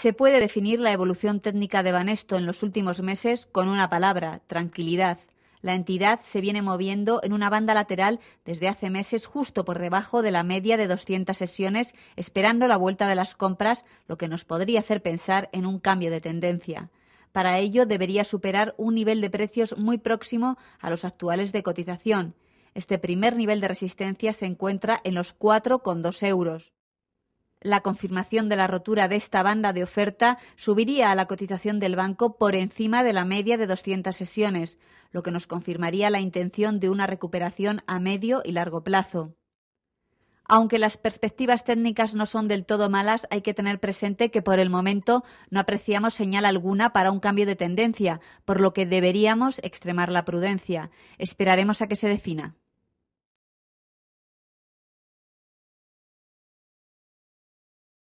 Se puede definir la evolución técnica de Banesto en los últimos meses con una palabra, tranquilidad. La entidad se viene moviendo en una banda lateral desde hace meses justo por debajo de la media de 200 sesiones, esperando la vuelta de las compras, lo que nos podría hacer pensar en un cambio de tendencia. Para ello debería superar un nivel de precios muy próximo a los actuales de cotización. Este primer nivel de resistencia se encuentra en los 4,2 euros. La confirmación de la rotura de esta banda de oferta subiría a la cotización del banco por encima de la media de 200 sesiones, lo que nos confirmaría la intención de una recuperación a medio y largo plazo. Aunque las perspectivas técnicas no son del todo malas, hay que tener presente que por el momento no apreciamos señal alguna para un cambio de tendencia, por lo que deberíamos extremar la prudencia. Esperaremos a que se defina.